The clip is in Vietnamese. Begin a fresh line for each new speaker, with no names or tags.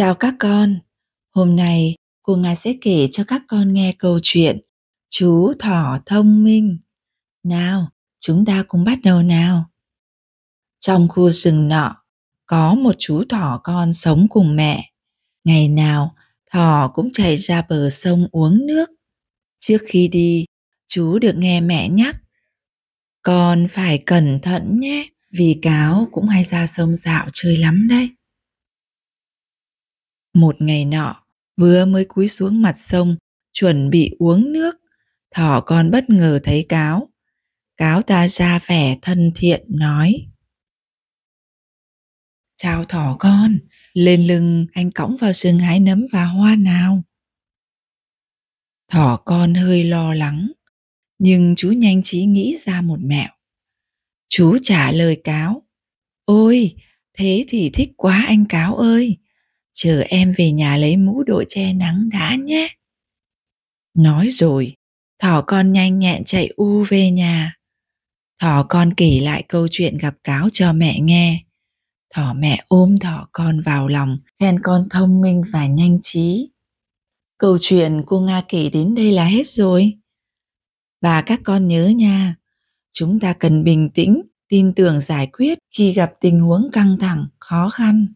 Chào các con, hôm nay cô Nga sẽ kể cho các con nghe câu chuyện Chú thỏ thông minh. Nào, chúng ta cùng bắt đầu nào. Trong khu rừng nọ, có một chú thỏ con sống cùng mẹ. Ngày nào, thỏ cũng chạy ra bờ sông uống nước. Trước khi đi, chú được nghe mẹ nhắc. Con phải cẩn thận nhé, vì cáo cũng hay ra sông dạo chơi lắm đấy một ngày nọ, vừa mới cúi xuống mặt sông, chuẩn bị uống nước, thỏ con bất ngờ thấy cáo. Cáo ta ra vẻ thân thiện nói. Chào thỏ con, lên lưng anh cõng vào rừng hái nấm và hoa nào. Thỏ con hơi lo lắng, nhưng chú nhanh trí nghĩ ra một mẹo. Chú trả lời cáo. Ôi, thế thì thích quá anh cáo ơi, chờ em về nhà lấy mũ đội che nắng đã nhé. Nói rồi, thỏ con nhanh nhẹn chạy u về nhà. Thỏ con kể lại câu chuyện gặp cáo cho mẹ nghe. Thỏ mẹ ôm thỏ con vào lòng, khen con thông minh và nhanh trí. Câu chuyện cô Nga kể đến đây là hết rồi. Và các con nhớ nha, chúng ta cần bình tĩnh, tin tưởng giải quyết khi gặp tình huống căng thẳng, khó khăn.